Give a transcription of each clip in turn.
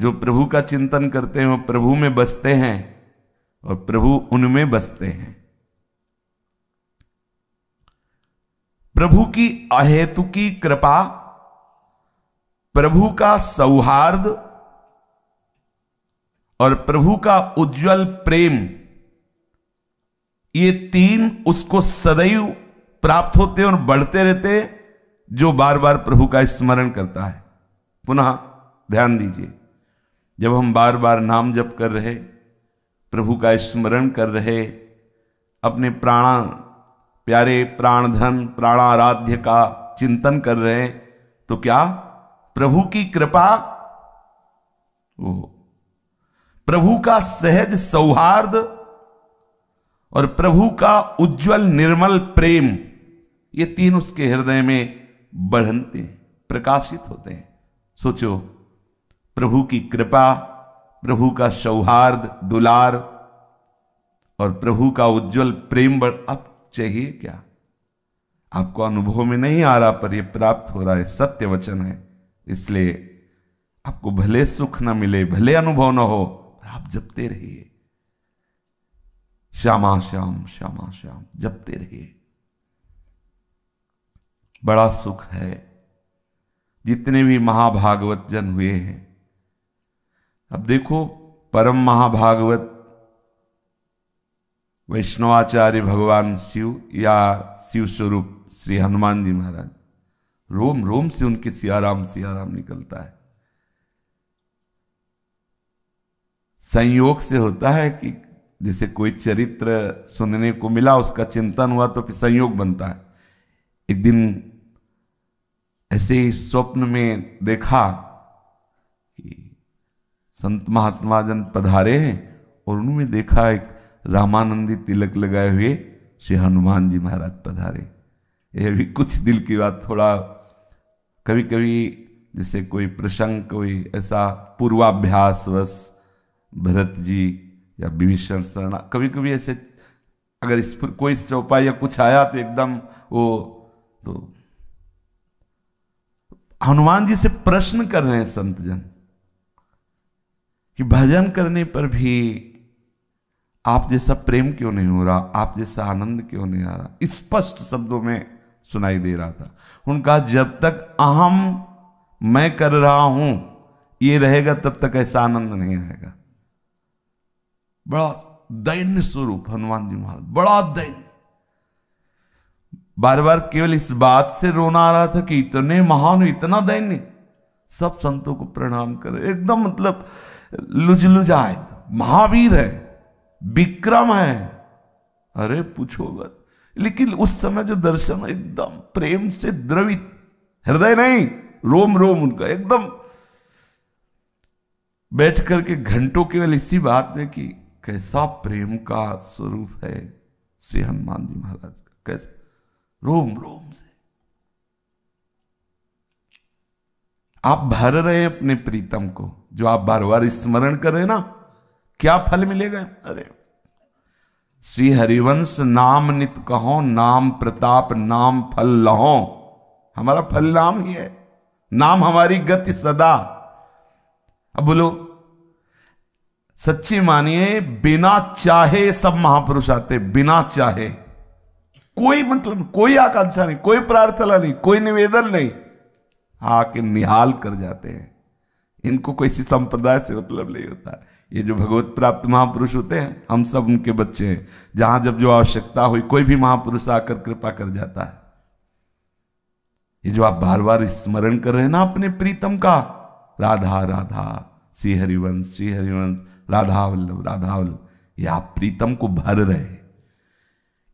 जो प्रभु का चिंतन करते हैं वो प्रभु में बसते हैं और प्रभु उनमें बसते हैं प्रभु की अहेतु की कृपा प्रभु का सौहार्द और प्रभु का उज्जवल प्रेम ये तीन उसको सदैव प्राप्त होते और बढ़ते रहते जो बार बार प्रभु का स्मरण करता है पुनः ध्यान दीजिए जब हम बार बार नाम जप कर रहे प्रभु का स्मरण कर रहे अपने प्राण प्यारे प्राण धन प्राणाराध्य का चिंतन कर रहे तो क्या प्रभु की कृपा वो प्रभु का सहज सौहार्द और प्रभु का उज्जवल निर्मल प्रेम ये तीन उसके हृदय में बढ़ते हैं प्रकाशित होते हैं सोचो प्रभु की कृपा प्रभु का सौहार्द दुलार और प्रभु का उज्जवल प्रेम बड़ अब चाहिए क्या आपको अनुभव में नहीं आ रहा पर यह प्राप्त हो रहा है सत्य वचन है इसलिए आपको भले सुख न मिले भले अनुभव न हो आप जपते रहिए श्यामा श्याम श्यामा श्याम जपते रहिए बड़ा सुख है जितने भी महाभागवत जन हुए हैं अब देखो परम महाभागवत वैष्णवाचार्य भगवान शिव या शिव स्वरूप श्री हनुमान जी महाराज रोम रोम से उनके सियाराम सियाराम निकलता है संयोग से होता है कि जैसे कोई चरित्र सुनने को मिला उसका चिंतन हुआ तो फिर संयोग बनता है एक दिन ऐसे ही स्वप्न में देखा संत महात्मा जन पधारे हैं और उनमें देखा एक रामानंदी तिलक लगाए हुए श्री हनुमान जी महाराज पधारे यह भी कुछ दिल की बात थोड़ा कभी कभी जैसे कोई प्रसंग कोई ऐसा पूर्वाभ्यासवश भरत जी या विभीषण शरण कभी कभी ऐसे अगर इस पर कोई चौपाई या कुछ आया तो एकदम वो तो हनुमान जी से प्रश्न कर रहे हैं संत जन कि भजन करने पर भी आप जैसा प्रेम क्यों नहीं हो रहा आप जैसा आनंद क्यों नहीं आ रहा स्पष्ट शब्दों में सुनाई दे रहा था उनका जब तक अहम मैं कर रहा हूं ये रहेगा तब तक ऐसा आनंद नहीं आएगा बड़ा दैन्य स्वरूप हनुमान जी महाराज बड़ा दैन्य बार बार केवल इस बात से रोना आ रहा था कि इतने महान इतना दैन्य सब संतों को प्रणाम करे एकदम मतलब लुजलुजाए महावीर है विक्रम है अरे पूछो मत लेकिन उस समय जो दर्शन एकदम प्रेम से द्रवित हृदय नहीं रोम रोम उनका एकदम बैठ करके घंटों केवल इसी बात में कि कैसा प्रेम का स्वरूप है श्री हनुमान जी महाराज का कैसा रोम रोम से आप भर रहे अपने प्रीतम को जो आप बार बार स्मरण करें ना क्या फल मिलेगा अरे श्री हरिवंश नाम नित कहो नाम प्रताप नाम फल लहो हमारा फल नाम ही है नाम हमारी गति सदा अब बोलो सच्ची मानिए बिना चाहे सब महापुरुष आते बिना चाहे कोई मतलब कोई आकांक्षा नहीं कोई प्रार्थना नहीं कोई निवेदन नहीं आके निहाल कर जाते हैं इनको किसी संप्रदाय से मतलब नहीं होता ये जो भगवत प्राप्त महापुरुष होते हैं हम सब उनके बच्चे हैं जहां जब जो आवश्यकता हुई कोई भी महापुरुष आकर कृपा कर जाता है ये जो आप बार बार स्मरण कर रहे हैं ना अपने प्रीतम का राधा राधा श्री हरिवंश श्री हरिवंश राधा वल्लभ राधा वल्लभ ये आप प्रीतम को भर रहे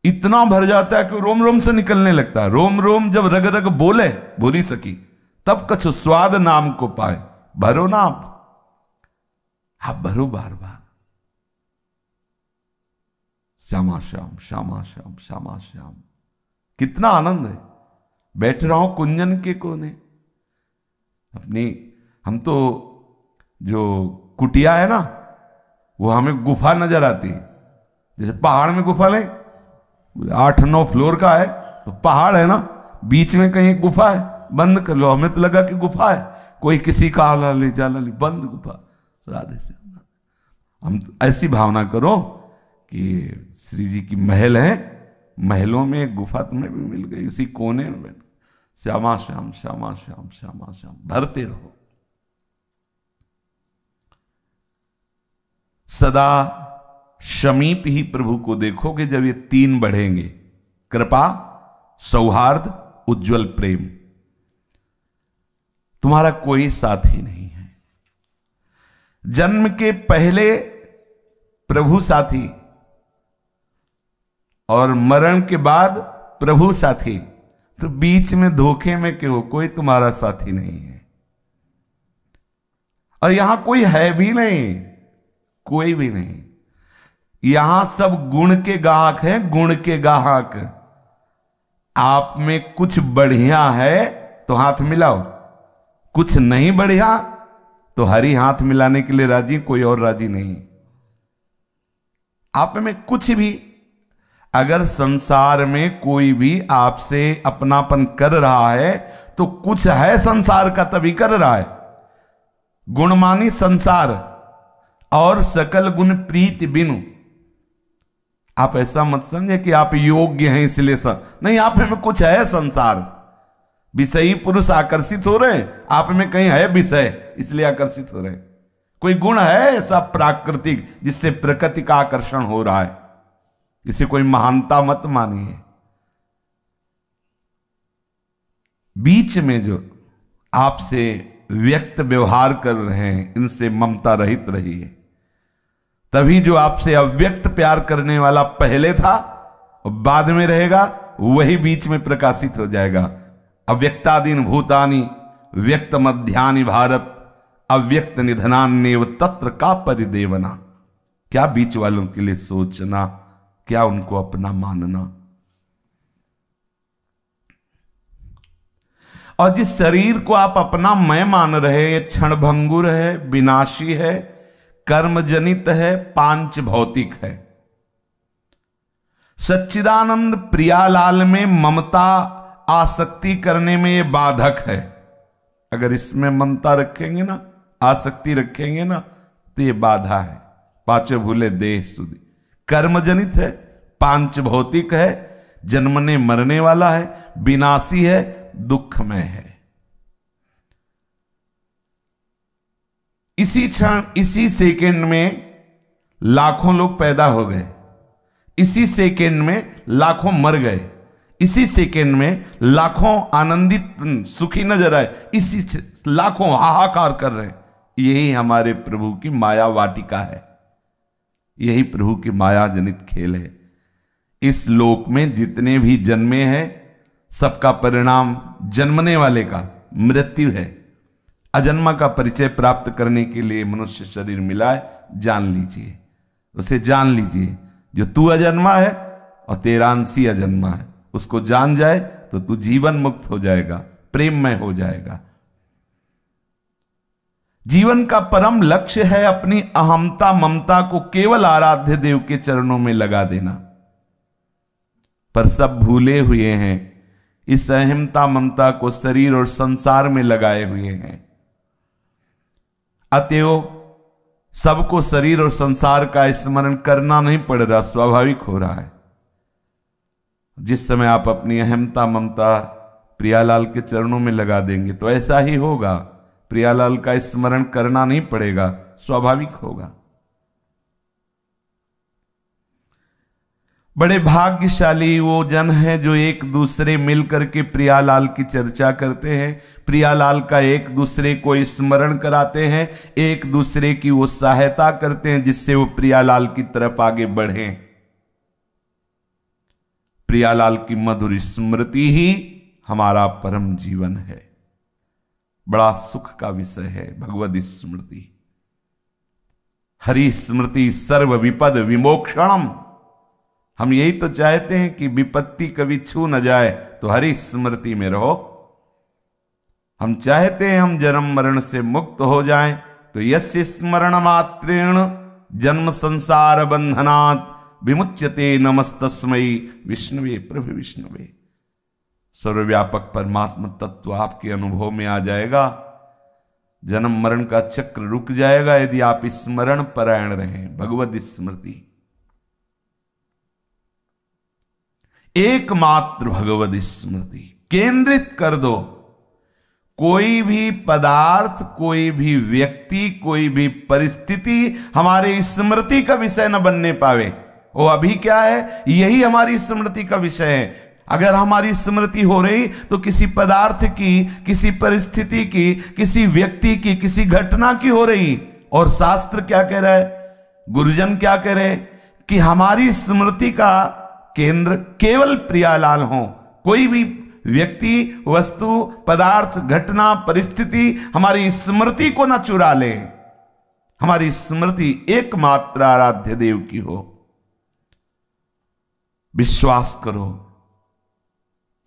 इतना भर जाता है कि रोम रोम से निकलने लगता है रोम रोम जब रग रग बोले बोली सकी तब कछ स्वाद नाम को पाए भरो ना आप आप भरो बार बार श्यामा श्याम श्यामा श्याम श्यामा श्याम कितना आनंद है बैठ रहा हूं कुंजन के कोने अपनी हम तो जो कुटिया है ना वो हमें गुफा नजर आती है जैसे पहाड़ में गुफा नहीं आठ नौ फ्लोर का है तो पहाड़ है ना बीच में कहीं गुफा है बंद कर लो हमें तो लगा कि गुफा है कोई किसी का आला ले जाला ले बंद गुफा राधे से हम ऐसी भावना करो कि श्री जी की महल है महलों में एक गुफा तुम्हें भी मिल गई उसी कोने में बैठ श्यामा श्याम श्यामा श्याम श्यामा श्याम भरते रहो सदा समीप ही प्रभु को देखोगे जब ये तीन बढ़ेंगे कृपा सौहार्द उज्जवल प्रेम तुम्हारा कोई साथी नहीं है जन्म के पहले प्रभु साथी और मरण के बाद प्रभु साथी तो बीच में धोखे में क्यों कोई तुम्हारा साथी नहीं है और यहां कोई है भी नहीं कोई भी नहीं यहां सब गुण के गाहक हैं गुण के गाहक आप में कुछ बढ़िया है तो हाथ मिलाओ कुछ नहीं बढ़िया तो हरी हाथ मिलाने के लिए राजी कोई और राजी नहीं आप में कुछ भी अगर संसार में कोई भी आपसे अपनापन कर रहा है तो कुछ है संसार का तभी कर रहा है गुणमानी संसार और सकल गुण प्रीत बिनु आप ऐसा मत समझे कि आप योग्य हैं इसलिए सर नहीं आप में कुछ है संसार विषयी पुरुष आकर्षित हो रहे हैं आप में कहीं है विषय इसलिए आकर्षित हो रहे हैं कोई गुण है ऐसा प्राकृतिक जिससे प्रकृति का आकर्षण हो रहा है इसे कोई महानता मत मानिए बीच में जो आपसे व्यक्त व्यवहार कर रहे हैं इनसे ममता रहित रही है तभी जो आपसे अव्यक्त प्यार करने वाला पहले था और बाद में रहेगा वही बीच में प्रकाशित हो जाएगा अव्यक्तादीन भूतानी व्यक्त मध्यानि भारत अव्यक्त निधना तत्र का परिदेवना क्या बीच वालों के लिए सोचना क्या उनको अपना मानना और जिस शरीर को आप अपना मैं मान रहे हैं भंगुर है विनाशी है कर्मजनित है पांच भौतिक है सच्चिदानंद प्रियालाल में ममता आसक्ति करने में ये बाधक है अगर इसमें ममता रखेंगे ना आसक्ति रखेंगे ना तो ये बाधा है पांच भूले देह सुधी कर्मजनित है पांच भौतिक है जन्मने मरने वाला है विनाशी है दुखमय है इसी क्षण इसी सेकेंड में लाखों लोग पैदा हो गए इसी सेकेंड में लाखों मर गए इसी सेकेंड में लाखों आनंदित सुखी नजर आए इसी लाखों हाहाकार कर रहे यही हमारे प्रभु की माया वाटिका है यही प्रभु की माया जनित खेल है इस लोक में जितने भी जन्मे हैं सबका परिणाम जन्मने वाले का मृत्यु है अजन्मा का परिचय प्राप्त करने के लिए मनुष्य शरीर मिला है जान लीजिए उसे जान लीजिए जो तू अजन्मा है और तेरांसी अजन्मा है उसको जान जाए तो तू जीवन मुक्त हो जाएगा प्रेममय हो जाएगा जीवन का परम लक्ष्य है अपनी अहमता ममता को केवल आराध्य देव के चरणों में लगा देना पर सब भूले हुए हैं इस अहमता ममता को शरीर और संसार में लगाए हुए हैं अतयो सबको शरीर और संसार का स्मरण करना नहीं पड़ रहा स्वाभाविक हो रहा है जिस समय आप अपनी अहमता ममता प्रियालाल के चरणों में लगा देंगे तो ऐसा ही होगा प्रियालाल का स्मरण करना नहीं पड़ेगा स्वाभाविक होगा बड़े भाग्यशाली वो जन हैं जो एक दूसरे मिलकर के प्रियालाल की चर्चा करते हैं प्रियालाल का एक दूसरे को स्मरण कराते हैं एक दूसरे की वो सहायता करते हैं जिससे वो प्रियालाल की तरफ आगे बढ़ें प्रियालाल की मधुर स्मृति ही हमारा परम जीवन है बड़ा सुख का विषय है भगवत स्मृति हरि स्मृति सर्व विपद विमोक्षणम हम यही तो चाहते हैं कि विपत्ति कभी छू न जाए तो हरि स्मृति में रहो हम चाहते हैं हम जन्म मरण से मुक्त हो जाएं तो यश स्मरण मात्रेण जन्म संसार बंधनात् विमुच्यते नमस्तस्मयी विष्णुवे प्रभु विष्णुवे सर्वव्यापक परमात्म तत्व आपके अनुभव में आ जाएगा जन्म मरण का चक्र रुक जाएगा यदि आप स्मरण परायण रहें भगवत स्मृति एकमात्र भगवत स्मृति केंद्रित कर दो कोई भी पदार्थ कोई भी व्यक्ति कोई भी परिस्थिति हमारी स्मृति का विषय न बनने पावे वो अभी क्या है यही हमारी स्मृति का विषय है अगर हमारी स्मृति हो रही तो किसी पदार्थ की किसी परिस्थिति की किसी व्यक्ति की किसी घटना की हो रही और शास्त्र क्या कह रहा है गुरुजन क्या कह रहे कि हमारी स्मृति का केंद्र केवल प्रियालाल हो कोई भी व्यक्ति वस्तु पदार्थ घटना परिस्थिति हमारी स्मृति को ना चुरा ले हमारी स्मृति एकमात्र आराध्य देव की हो विश्वास करो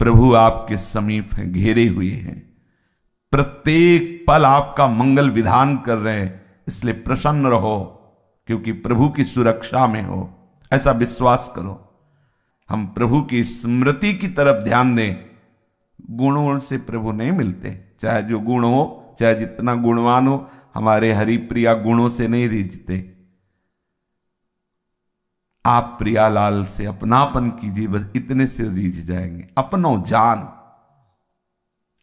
प्रभु आपके समीप हैं घेरे हुए हैं प्रत्येक पल आपका मंगल विधान कर रहे हैं इसलिए प्रसन्न रहो क्योंकि प्रभु की सुरक्षा में हो ऐसा विश्वास करो हम प्रभु की स्मृति की तरफ ध्यान दें गुणों से प्रभु नहीं मिलते चाहे जो गुण हो चाहे जितना गुणवान हो हमारे हरिप्रिया गुणों से नहीं रिझते आप प्रियालाल से अपनापन कीजिए बस इतने से जीत जाएंगे अपनो जान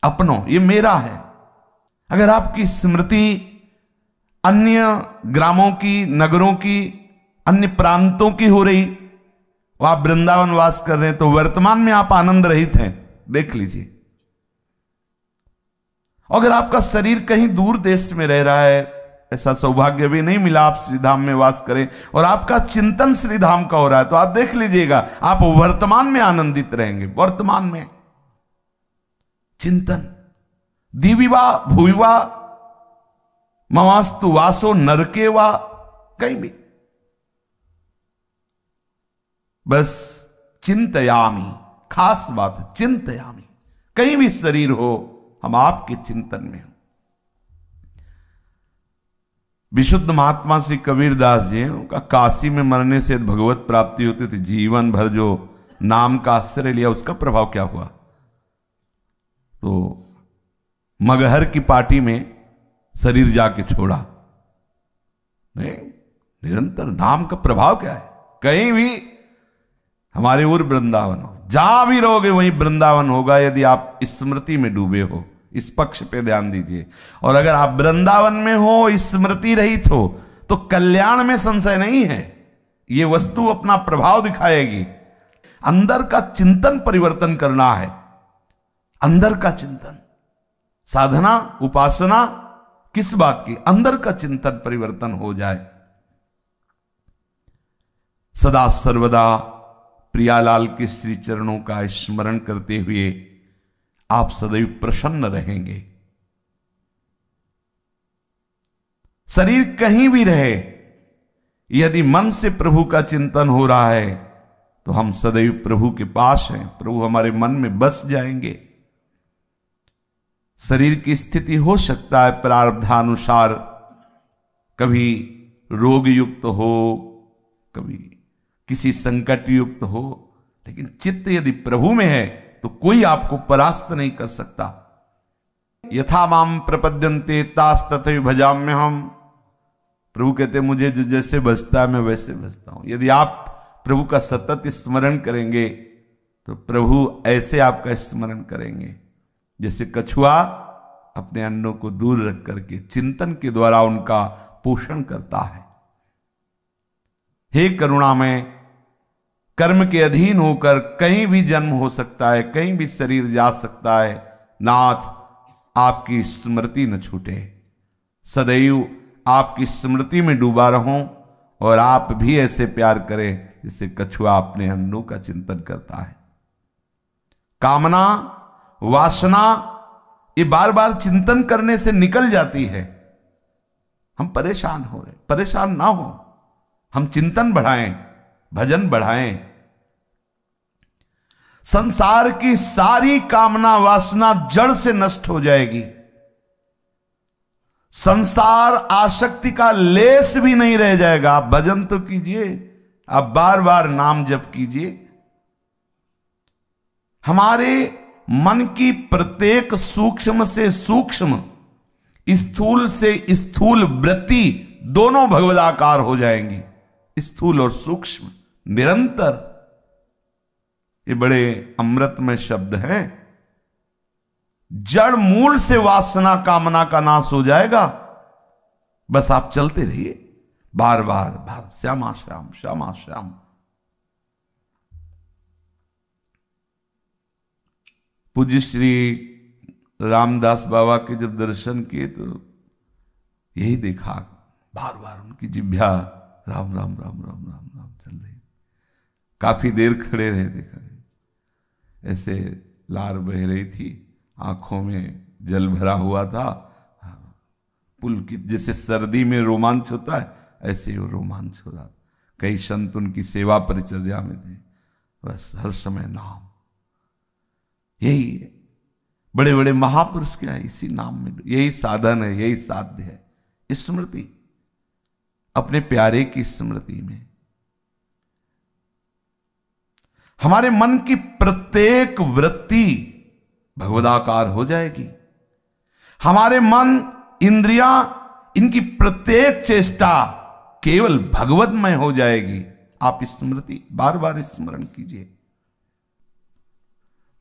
अपनो ये मेरा है अगर आपकी स्मृति अन्य ग्रामों की नगरों की अन्य प्रांतों की हो रही और आप वृंदावन वास कर रहे हैं तो वर्तमान में आप आनंद रहित हैं देख लीजिए अगर आपका शरीर कहीं दूर देश में रह रहा है ऐसा सौभाग्य भी नहीं मिला आप श्री धाम में वास करें और आपका चिंतन श्री धाम का हो रहा है तो आप देख लीजिएगा आप वर्तमान में आनंदित रहेंगे वर्तमान में चिंतन दिविवा भूविवा मवास्तु वासो नरके वा कहीं भी बस चिंतयामी खास बात चिंतयामी कहीं भी शरीर हो हम आपके चिंतन में विशुद्ध महात्मा श्री कबीर दास जी उनका काशी में मरने से भगवत प्राप्ति होती थी जीवन भर जो नाम का आश्रय लिया उसका प्रभाव क्या हुआ तो मगहर की पार्टी में शरीर जाके छोड़ा नहीं निरंतर नाम का प्रभाव क्या है कहीं भी हमारे उर वृंदावन हो जहां भी रहोगे वहीं वृंदावन होगा यदि आप स्मृति में डूबे हो इस पक्ष पे ध्यान दीजिए और अगर आप वृंदावन में हो स्मृति रहित हो तो कल्याण में संशय नहीं है ये वस्तु अपना प्रभाव दिखाएगी अंदर का चिंतन परिवर्तन करना है अंदर का चिंतन साधना उपासना किस बात की अंदर का चिंतन परिवर्तन हो जाए सदा सर्वदा प्रियालाल के श्री चरणों का स्मरण करते हुए आप सदैव प्रसन्न रहेंगे शरीर कहीं भी रहे यदि मन से प्रभु का चिंतन हो रहा है तो हम सदैव प्रभु के पास हैं प्रभु हमारे मन में बस जाएंगे शरीर की स्थिति हो सकता है प्रारब्धानुसार कभी रोग युक्त हो कभी किसी संकट युक्त हो लेकिन चित्त यदि प्रभु में है तो कोई आपको परास्त नहीं कर सकता यथा माम प्रपद्यंते तास भजाम में हम प्रभु कहते मुझे जो जैसे बजता है मैं वैसे बजता हूं यदि आप प्रभु का सतत स्मरण करेंगे तो प्रभु ऐसे आपका स्मरण करेंगे जैसे कछुआ अपने अंडों को दूर रख करके चिंतन के द्वारा उनका पोषण करता है हे करुणा में कर्म के अधीन होकर कहीं भी जन्म हो सकता है कहीं भी शरीर जा सकता है नाथ आपकी स्मृति न छूटे सदैव आपकी स्मृति में डूबा रहो और आप भी ऐसे प्यार करें जिससे कछुआ अपने अंडों का चिंतन करता है कामना वासना ये बार बार चिंतन करने से निकल जाती है हम परेशान हो रहे परेशान ना हो हम चिंतन बढ़ाएं भजन बढ़ाएं संसार की सारी कामना वासना जड़ से नष्ट हो जाएगी संसार आसक्ति का लेस भी नहीं रह जाएगा आप भजन तो कीजिए आप बार बार नाम जप कीजिए हमारे मन की प्रत्येक सूक्ष्म से सूक्ष्म स्थूल से स्थूल वृत्ति दोनों भगवदाकार हो जाएंगी स्थूल और सूक्ष्म निरंतर ये बड़े अमृतमय शब्द हैं जड़ मूल से वासना कामना का नाश हो जाएगा बस आप चलते रहिए बार बार बार श्यामा श्याम श्यामा श्याम पूज्य श्री रामदास बाबा के जब दर्शन किए तो यही देखा बार बार उनकी जिभ्या राम राम राम राम राम राम चल रही काफी देर खड़े रहे देखा ऐसे लार बह रही थी आंखों में जल भरा हुआ था पुलकित जैसे सर्दी में रोमांच होता है ऐसे वो रोमांच हो रहा कई संत उनकी सेवा परिचर्या में थे बस हर समय नाम यही है बड़े बड़े महापुरुष क्या है इसी नाम में यही साधन है यही साध्य है स्मृति अपने प्यारे की स्मृति में हमारे मन की प्रत्येक वृत्ति भगवदाकार हो जाएगी हमारे मन इंद्रिया इनकी प्रत्येक चेष्टा केवल भगवतमय हो जाएगी आप स्मृति बार बार स्मरण कीजिए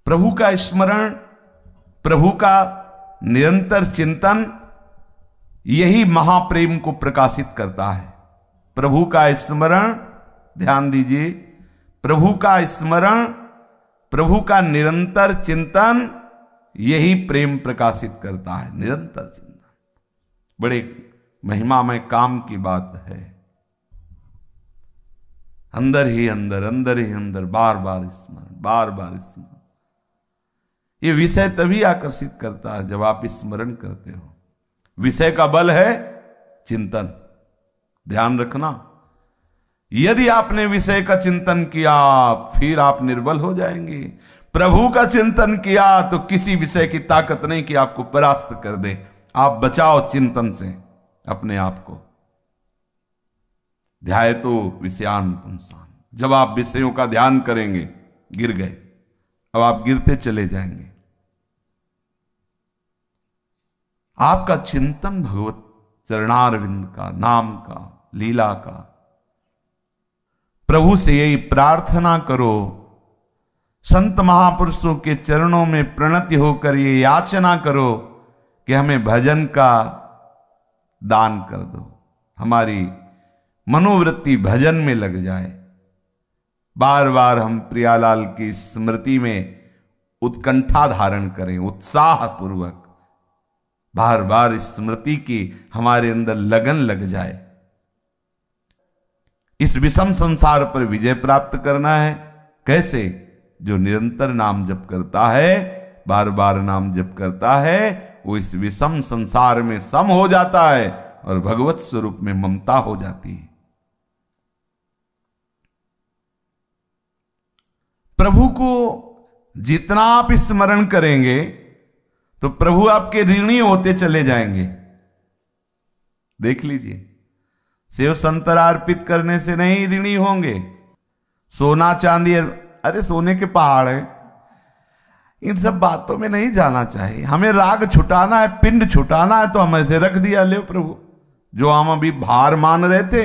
प्रभु का स्मरण प्रभु का निरंतर चिंतन यही महाप्रेम को प्रकाशित करता है प्रभु का स्मरण ध्यान दीजिए प्रभु का स्मरण प्रभु का निरंतर चिंतन यही प्रेम प्रकाशित करता है निरंतर चिंतन बड़े महिमा में काम की बात है अंदर ही अंदर अंदर ही अंदर बार बार स्मरण बार बार स्मरण ये विषय तभी आकर्षित करता है जब आप स्मरण करते हो विषय का बल है चिंतन ध्यान रखना यदि आपने विषय का चिंतन किया फिर आप निर्बल हो जाएंगे प्रभु का चिंतन किया तो किसी विषय की ताकत नहीं कि आपको परास्त कर दे आप बचाओ चिंतन से अपने आप को ध्याय तो विषयानुपुंसान जब आप विषयों का ध्यान करेंगे गिर गए अब आप गिरते चले जाएंगे आपका चिंतन भगवत चरणारविंद का नाम का लीला का प्रभु से यही प्रार्थना करो संत महापुरुषों के चरणों में प्रणति होकर ये याचना करो कि हमें भजन का दान कर दो हमारी मनोवृत्ति भजन में लग जाए बार बार हम प्रियालाल की स्मृति में उत्कंठा धारण करें उत्साह पूर्वक बार बार स्मृति की हमारे अंदर लगन लग जाए इस विषम संसार पर विजय प्राप्त करना है कैसे जो निरंतर नाम जप करता है बार बार नाम जप करता है वो इस विषम संसार में सम हो जाता है और भगवत स्वरूप में ममता हो जाती है प्रभु को जितना आप स्मरण करेंगे तो प्रभु आपके ऋणी होते चले जाएंगे देख लीजिए शिव संतरा अर्पित करने से नहीं ऋणी होंगे सोना चांदी अरे सोने के पहाड़ है इन सब बातों में नहीं जाना चाहिए हमें राग छुटाना है पिंड छुटाना है तो हम ऐसे रख दिया ले प्रभु जो हम अभी भार मान रहे थे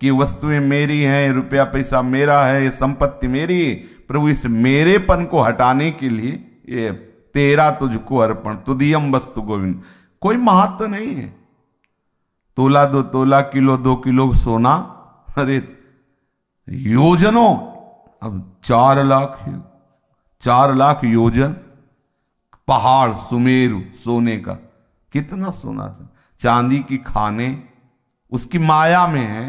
कि वस्तुएं मेरी हैं रुपया पैसा मेरा है ये संपत्ति मेरी प्रभु इस मेरेपन को हटाने के लिए ये तेरा तुझको अर्पण तुदियम वस्तु गोविंद कोई महत्व तो नहीं है तोला दो तोला किलो दो किलो सोना अरे योजनों अब चार लाख चार लाख योजन पहाड़ सुमेरु सोने का कितना सोना था चांदी की खाने उसकी माया में है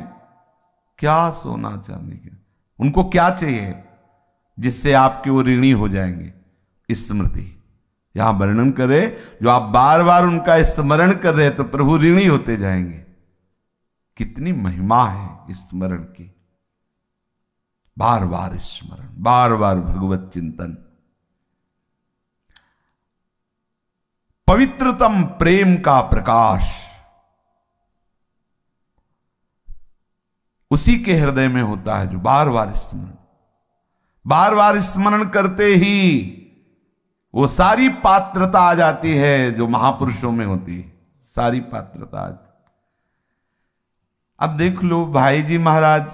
क्या सोना चांदी के उनको क्या चाहिए जिससे आपके वो ऋणी हो जाएंगे स्मृति यहां वर्णन करे जो आप बार बार उनका स्मरण कर रहे तो प्रभु ऋणी होते जाएंगे कितनी महिमा है स्मरण की बार बार स्मरण बार बार भगवत चिंतन पवित्रतम प्रेम का प्रकाश उसी के हृदय में होता है जो बार बार स्मरण बार बार स्मरण करते ही वो सारी पात्रता आ जाती है जो महापुरुषों में होती है सारी पात्रता आ अब देख लो भाई जी महाराज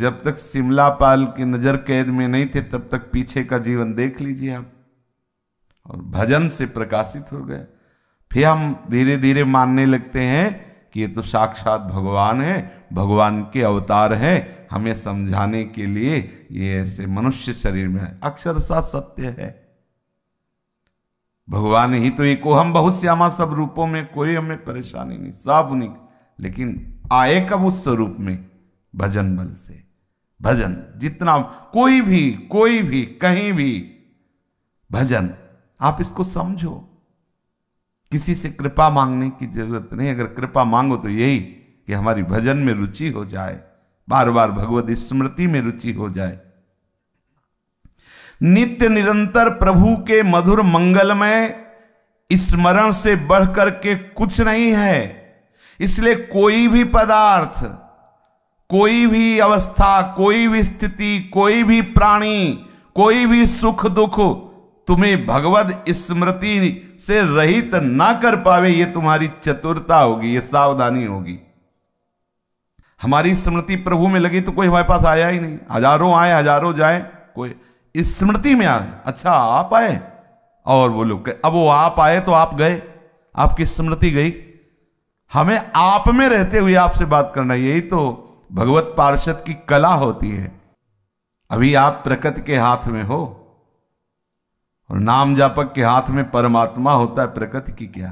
जब तक शिमला पाल की नजर कैद में नहीं थे तब तक पीछे का जीवन देख लीजिए आप और भजन से प्रकाशित हो गए फिर हम धीरे धीरे मानने लगते हैं कि ये तो साक्षात भगवान है भगवान के अवतार हैं हमें समझाने के लिए ये ऐसे मनुष्य शरीर में है अक्षरशा सत्य है भगवान ही तो एक हम बहुत श्यामा सब रूपों में कोई हमें परेशानी नहीं सब उन्हीं लेकिन आए कब उस स्वरूप में भजन बल से भजन जितना कोई भी कोई भी कहीं भी भजन आप इसको समझो किसी से कृपा मांगने की जरूरत नहीं अगर कृपा मांगो तो यही कि हमारी भजन में रुचि हो जाए बार बार भगवत स्मृति में रुचि हो जाए नित्य निरंतर प्रभु के मधुर मंगलमय स्मरण से बढ़कर के कुछ नहीं है इसलिए कोई भी पदार्थ कोई भी अवस्था कोई भी स्थिति कोई भी प्राणी कोई भी सुख दुख तुम्हें भगवत स्मृति से रहित ना कर पावे ये तुम्हारी चतुरता होगी ये सावधानी होगी हमारी स्मृति प्रभु में लगी तो कोई हमारे पास आया ही नहीं हजारों आए हजारों जाए कोई स्मृति में आ अच्छा आप आए और वो लोग अब वो आप आए तो आप गए आपकी स्मृति गई हमें आप में रहते हुए आपसे बात करना यही तो भगवत पार्षद की कला होती है अभी आप प्रकृति के हाथ में हो और नाम जापक के हाथ में परमात्मा होता है प्रकृति की क्या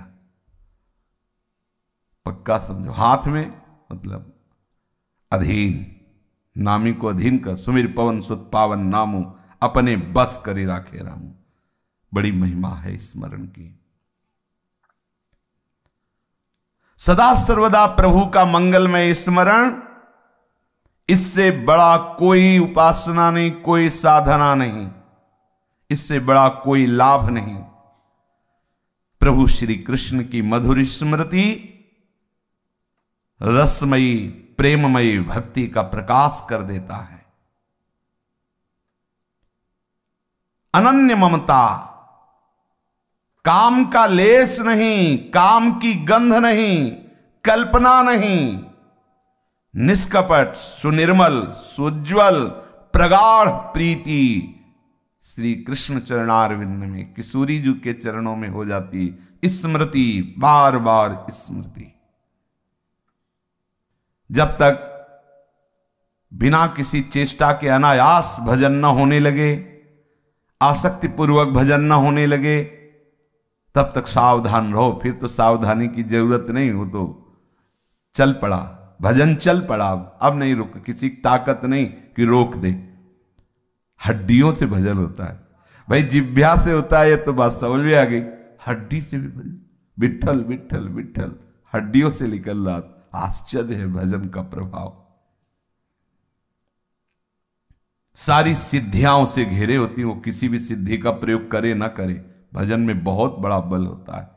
पक्का समझो हाथ में मतलब अधीन नामी को अधीन कर सुमिर पवन सुत पावन नामो अपने बस करी राखे रहूं बड़ी महिमा है स्मरण की सदा सर्वदा प्रभु का मंगलमय स्मरण इससे बड़ा कोई उपासना नहीं कोई साधना नहीं इससे बड़ा कोई लाभ नहीं प्रभु श्री कृष्ण की मधुर स्मृति रसमयी प्रेममयी भक्ति का प्रकाश कर देता है अनन्य ममता काम का लेस नहीं काम की गंध नहीं कल्पना नहीं निष्कपट सुनिर्मल सुज्वल प्रगाढ़ प्रीति श्री कृष्ण चरणारविंद में किशोरी जी के चरणों में हो जाती स्मृति बार बार स्मृति जब तक बिना किसी चेष्टा के अनायास भजन न होने लगे आसक्ति पूर्वक भजन न होने लगे तब तक सावधान रहो फिर तो सावधानी की जरूरत नहीं हो तो चल पड़ा भजन चल पड़ा अब नहीं रुक किसी ताकत नहीं कि रोक दे हड्डियों से भजन होता है भाई जिभ्या से होता है तो बात समझ में आ गई हड्डी से भी भजन विठल विठल विठल हड्डियों से निकल रहा आश्चर्य है भजन का प्रभाव सारी सिद्धियाओं से घिरे होती हैं वो किसी भी सिद्धि का प्रयोग करे ना करे भजन में बहुत बड़ा बल होता है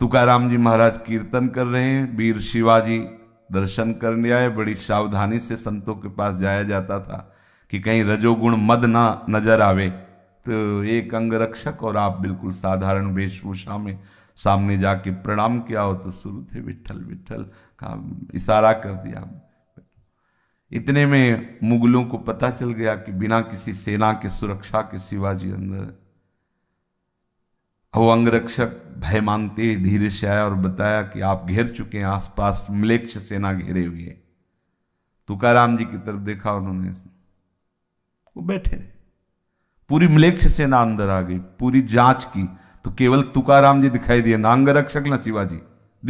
तुकाराम जी महाराज कीर्तन कर रहे हैं वीर शिवाजी दर्शन करने आए बड़ी सावधानी से संतों के पास जाया जाता था कि कहीं रजोगुण मद ना नजर आवे तो एक अंग रक्षक और आप बिल्कुल साधारण वेशभूषा में सामने जाके प्रणाम किया हो तो शुरू थे विठल विठल का इशारा कर दिया इतने में मुगलों को पता चल गया कि बिना किसी सेना के सुरक्षा के शिवाजी अंदर वो अंगरक्षक भय मानते धीरे से आया और बताया कि आप घेर चुके हैं आसपास मिलेक्ष सेना घेरे हुए है तुकाराम जी की तरफ देखा उन्होंने वो बैठे पूरी मिलेक्ष सेना अंदर आ गई पूरी जांच की तो केवल तुकाराम जी दिखाई दिए ना अंगरक्षक ना शिवाजी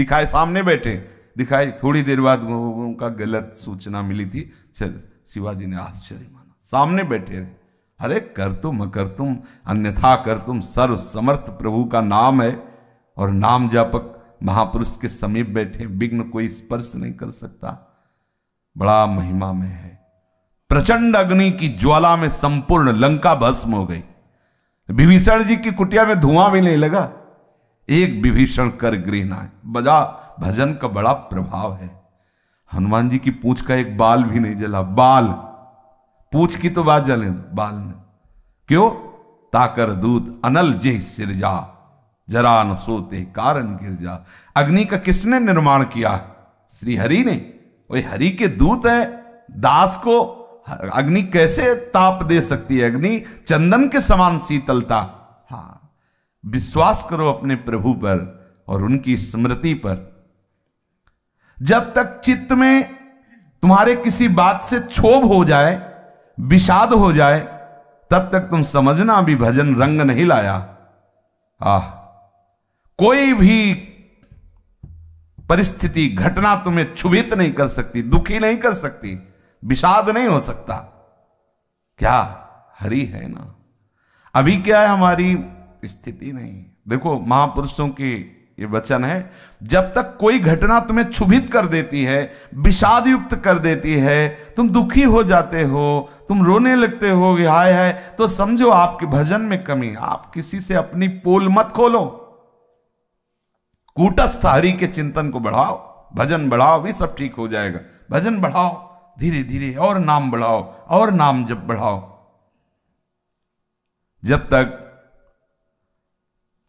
दिखाए सामने बैठे दिखाई थोड़ी देर बाद उनका गलत सूचना मिली थी चल शिवाजी ने आश्चर्य माना सामने बैठे रहे अरे कर तुम कर तुम अन्यथा कर तुम सर्व समर्थ प्रभु का नाम है और नाम जापक महापुरुष के समीप बैठे विघ्न कोई स्पर्श नहीं कर सकता बड़ा महिमा में है प्रचंड अग्नि की ज्वाला में संपूर्ण लंका भस्म हो गई विभीषण जी की कुटिया में धुआं भी नहीं लगा एक विभीषण कर गृहना है बजा भजन का बड़ा प्रभाव है हनुमान जी की पूछ का एक बाल भी नहीं जला बाल पूछ की तो बात जले बाल ने क्यों ताकर दूध अनल जे जा जरा न सोते कारण जा अग्नि का किसने निर्माण किया श्री हरि ने वो हरि के दूत है दास को अग्नि कैसे ताप दे सकती है अग्नि चंदन के समान शीतलता हाँ विश्वास करो अपने प्रभु पर और उनकी स्मृति पर जब तक चित्त में तुम्हारे किसी बात से क्षोभ हो जाए विषाद हो जाए तब तक तुम समझना भी भजन रंग नहीं लाया आह कोई भी परिस्थिति घटना तुम्हें क्षुभित नहीं कर सकती दुखी नहीं कर सकती विषाद नहीं हो सकता क्या हरि है ना अभी क्या है हमारी स्थिति नहीं देखो महापुरुषों की ये वचन है जब तक कोई घटना तुम्हें क्षुभित कर देती है विषाद युक्त कर देती है तुम दुखी हो जाते हो तुम रोने लगते हो हाय हाय तो समझो आपके भजन में कमी आप किसी से अपनी पोल मत खोलो कूटस्थ हरि के चिंतन को बढ़ाओ भजन बढ़ाओ भी सब ठीक हो जाएगा भजन बढ़ाओ धीरे धीरे और नाम बढ़ाओ और नाम जब बढ़ाओ जब तक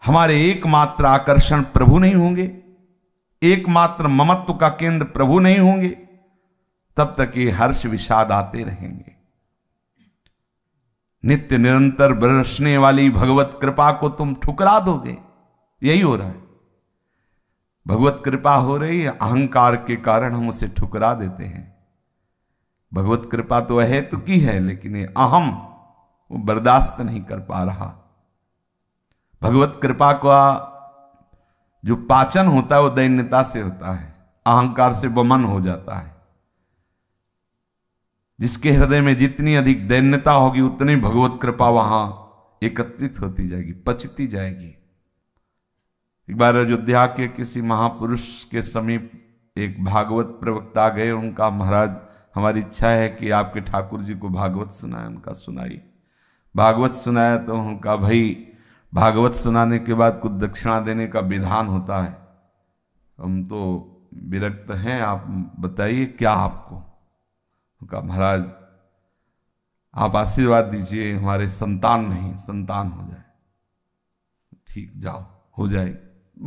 हमारे एकमात्र आकर्षण प्रभु नहीं होंगे एकमात्र ममत्व का केंद्र प्रभु नहीं होंगे तब तक ये हर्ष विषाद आते रहेंगे नित्य निरंतर बरसने वाली भगवत कृपा को तुम ठुकरा दोगे यही हो रहा है भगवत कृपा हो रही है अहंकार के कारण हम उसे ठुकरा देते हैं भगवत कृपा तो है तो की है लेकिन ये अहम वो बर्दाश्त नहीं कर पा रहा भगवत कृपा का जो पाचन होता है वो दैन्यता से होता है अहंकार से बमन हो जाता है जिसके हृदय में जितनी अधिक दैन्यता होगी उतनी भगवत कृपा वहां एकत्रित होती जाएगी पचती जाएगी एक बार अयोध्या के किसी महापुरुष के समीप एक भागवत प्रवक्ता गए उनका महाराज हमारी इच्छा है कि आपके ठाकुर जी को भागवत सुनाए उनका सुनाई भागवत सुनाया तो उनका भाई भागवत सुनाने के बाद कुछ दक्षिणा देने का विधान होता है हम तो विरक्त हैं आप बताइए क्या आपको उनका महाराज आप आशीर्वाद दीजिए हमारे संतान नहीं संतान हो जाए ठीक जाओ हो जाए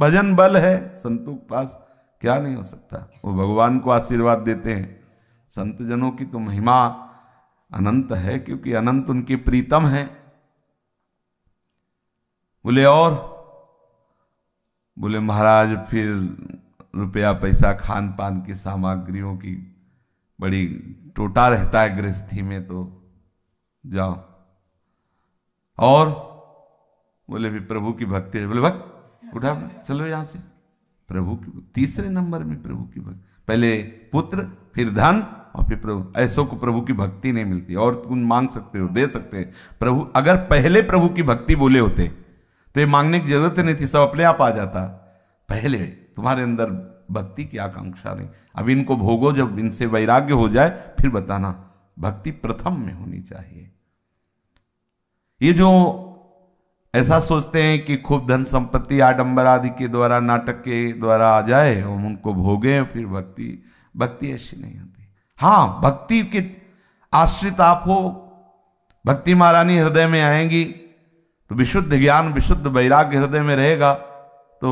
भजन बल है संतों के पास क्या नहीं हो सकता वो भगवान को आशीर्वाद देते हैं संत जनों की तो महिमा अनंत है क्योंकि अनंत उनके प्रीतम है बोले और बोले महाराज फिर रुपया पैसा खान पान की सामग्रियों की बड़ी टोटा रहता है गृहस्थी में तो जाओ और बोले भी प्रभु की भक्ति बोले भक्त उठा चलो यहां से प्रभु की तीसरे नंबर में प्रभु की भक्ति पहले पुत्र फिर धन और फिर प्रभु ऐसों को प्रभु की भक्ति नहीं मिलती और तुम मांग सकते हो दे सकते हो प्रभु अगर पहले प्रभु की भक्ति बोले होते तो ये मांगने की जरूरत नहीं थी सब अपने आप आ जाता पहले तुम्हारे अंदर भक्ति की आकांक्षा नहीं अब इनको भोगो जब इनसे वैराग्य हो जाए फिर बताना भक्ति प्रथम में होनी चाहिए ये जो ऐसा सोचते हैं कि खूब धन संपत्ति आडंबर आदि के द्वारा नाटक के द्वारा आ जाए हम उनको भोगे फिर भक्ति भक्ति ऐसी नहीं होती हाँ भक्ति के आश्रित आप हो भक्ति महारानी हृदय में आएंगी तो विशुद्ध ज्ञान विशुद्ध वैराग्य हृदय में रहेगा तो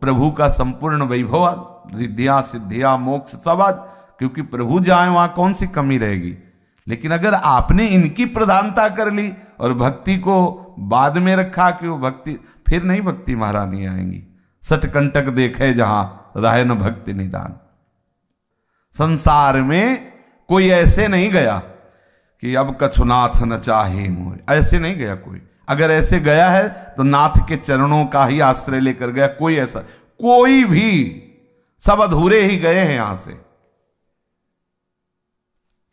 प्रभु का संपूर्ण वैभव आज सिद्धियां मोक्ष सब आज क्योंकि प्रभु जाए वहां कौन सी कमी रहेगी लेकिन अगर आपने इनकी प्रधानता कर ली और भक्ति को बाद में रखा कि वो भक्ति फिर नहीं भक्ति महारानी आएंगी सटकंटक देखे जहां न भक्ति निदान संसार में कोई ऐसे नहीं गया कि अब कछुनाथ न चाहे मोरे ऐसे नहीं गया कोई अगर ऐसे गया है तो नाथ के चरणों का ही आश्रय लेकर गया कोई ऐसा कोई भी सब अधूरे ही गए हैं यहां से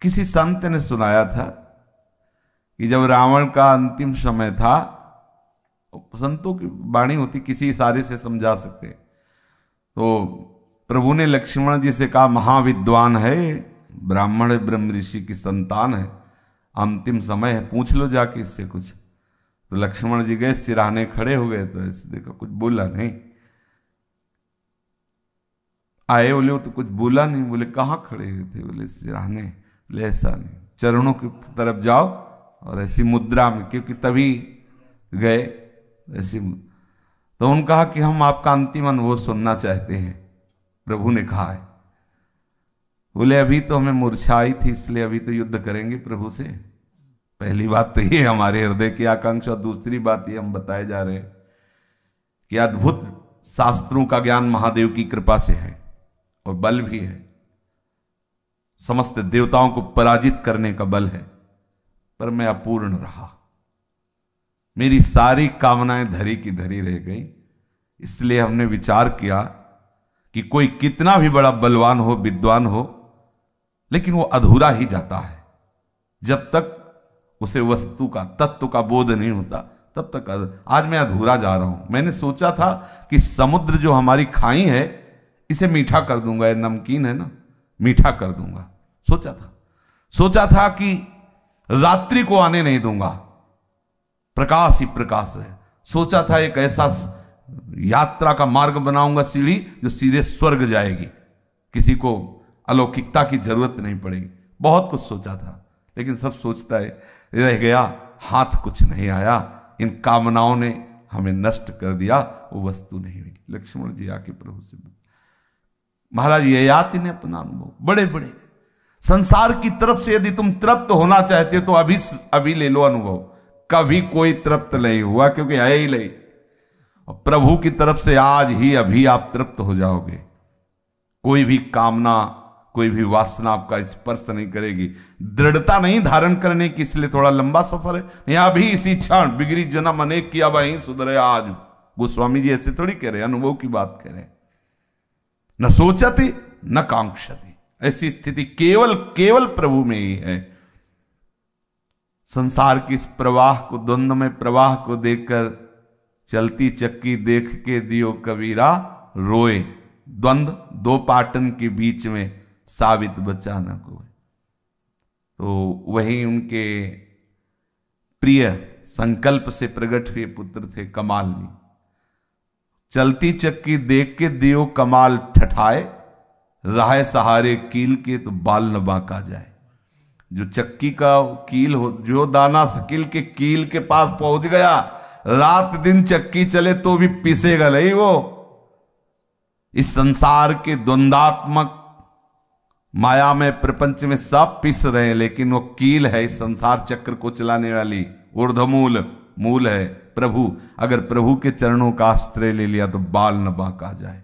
किसी संत ने सुनाया था कि जब रावण का अंतिम समय था संतों की वाणी होती किसी इशारे से समझा सकते तो प्रभु ने लक्ष्मण जी से कहा महाविद्वान है ब्राह्मण ब्रह्म ऋषि की संतान है अंतिम समय है पूछ लो जाके इससे कुछ तो लक्ष्मण जी गए सिराने खड़े हो गए तो ऐसे देखा कुछ बोला नहीं आए बोले तो कुछ बोला नहीं बोले कहाँ खड़े हुए थे बोले सिराने बोले ऐसा नहीं चरणों की तरफ जाओ और ऐसी मुद्रा में क्योंकि तभी गए ऐसी तो उन कहा कि हम आपका अंतिम अनुभव सुनना चाहते हैं प्रभु ने कहा है बोले अभी तो हमें मुरछाई थी इसलिए अभी तो युद्ध करेंगे प्रभु से पहली बात तो ये हमारे हृदय की आकांक्षा दूसरी बात ये हम बताए जा रहे हैं कि अद्भुत शास्त्रों का ज्ञान महादेव की कृपा से है और बल भी है समस्त देवताओं को पराजित करने का बल है पर मैं अपूर्ण रहा मेरी सारी कामनाएं धरी की धरी रह गई इसलिए हमने विचार किया कि कोई कितना भी बड़ा बलवान हो विद्वान हो लेकिन वो अधूरा ही जाता है जब तक उसे वस्तु का तत्व का बोध नहीं होता तब तक आज मैं अधूरा जा रहा हूं मैंने सोचा था कि समुद्र जो हमारी खाई है इसे मीठा कर दूंगा ये नमकीन है ना मीठा कर दूंगा सोचा था सोचा था कि रात्रि को आने नहीं दूंगा प्रकाश ही प्रकाश है सोचा था एक ऐसा यात्रा का मार्ग बनाऊंगा सीढ़ी जो सीधे स्वर्ग जाएगी किसी को अलौकिकता की जरूरत नहीं पड़ेगी बहुत कुछ सोचा था लेकिन सब सोचता है रह गया हाथ कुछ नहीं आया इन कामनाओं ने हमें नष्ट कर दिया वो वस्तु नहीं मिली लक्ष्मण जी आके प्रभु से महाराज ये याति ने अपना अनुभव बड़े बड़े संसार की तरफ से यदि तुम तृप्त होना चाहते हो तो अभी अभी ले लो अनुभव कभी कोई तृप्त नहीं हुआ क्योंकि है ही नहीं प्रभु की तरफ से आज ही अभी आप तृप्त हो जाओगे कोई भी कामना कोई भी वासना आपका स्पर्श नहीं करेगी दृढ़ता नहीं धारण करने की इसलिए थोड़ा लंबा सफर है यहां भी इसी क्षण बिगड़ी जन्म अनेक किया वहीं सुधरे आज गोस्वामी जी ऐसे थोड़ी कह रहे अनुभव की बात कह रहे न सोचती न कांक्षती ऐसी स्थिति केवल केवल प्रभु में ही है संसार की इस प्रवाह को द्वंद्व में प्रवाह को देखकर चलती चक्की देख के दियो कबीरा रोए द्वंद्व दो पाटन के बीच में साबित बच्चा न तो वही उनके प्रिय संकल्प से प्रकट हुए पुत्र थे कमालनी चलती चक्की देख के दियो कमाल ठठाए राह सहारे कील के तो बाल न बांका जाए जो चक्की का कील हो जो दाना सकील के कील के पास पहुंच गया रात दिन चक्की चले तो भी पीसेगा नहीं वो इस संसार के द्वंदात्मक माया में प्रपंच में सब पिस रहे हैं लेकिन वो कील है इस संसार चक्र को चलाने वाली ऊर्धमूल मूल है प्रभु अगर प्रभु के चरणों का आश्रय ले लिया तो बाल न बाका जाए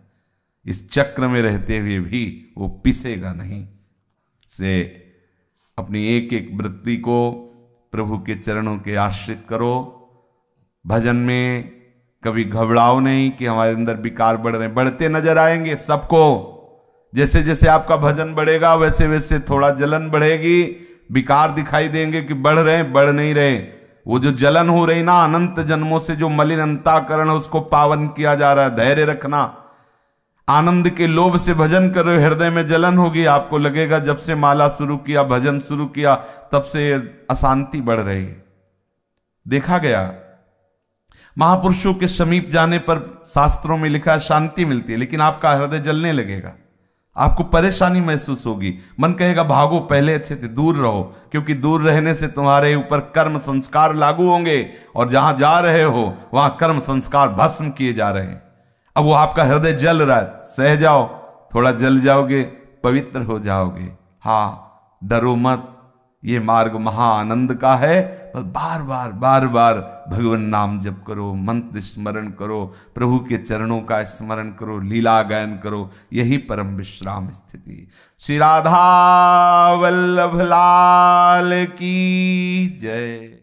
इस चक्र में रहते हुए भी वो पिसेगा नहीं से अपनी एक एक वृत्ति को प्रभु के चरणों के आश्रित करो भजन में कभी घबराओ नहीं कि हमारे अंदर विकार बढ़ रहे बढ़ते नजर आएंगे सबको जैसे जैसे आपका भजन बढ़ेगा वैसे वैसे थोड़ा जलन बढ़ेगी विकार दिखाई देंगे कि बढ़ रहे बढ़ नहीं रहे वो जो जलन हो रही ना अनंत जन्मों से जो मलिन अंताकरण उसको पावन किया जा रहा है धैर्य रखना आनंद के लोभ से भजन कर रहे हृदय में जलन होगी आपको लगेगा जब से माला शुरू किया भजन शुरू किया तब से अशांति बढ़ रही देखा गया महापुरुषों के समीप जाने पर शास्त्रों में लिखा शांति मिलती है लेकिन आपका हृदय जलने लगेगा आपको परेशानी महसूस होगी मन कहेगा भागो पहले अच्छे थे दूर रहो क्योंकि दूर रहने से तुम्हारे ऊपर कर्म संस्कार लागू होंगे और जहां जा रहे हो वहां कर्म संस्कार भस्म किए जा रहे हैं अब वो आपका हृदय जल रहा है सह जाओ थोड़ा जल जाओगे पवित्र हो जाओगे हाँ डरो मत ये मार्ग महाआनंद का है बस बार बार बार बार भगवान नाम जप करो मंत्र स्मरण करो प्रभु के चरणों का स्मरण करो लीला गायन करो यही परम विश्राम स्थिति श्री राधा वल्लभ लाल की जय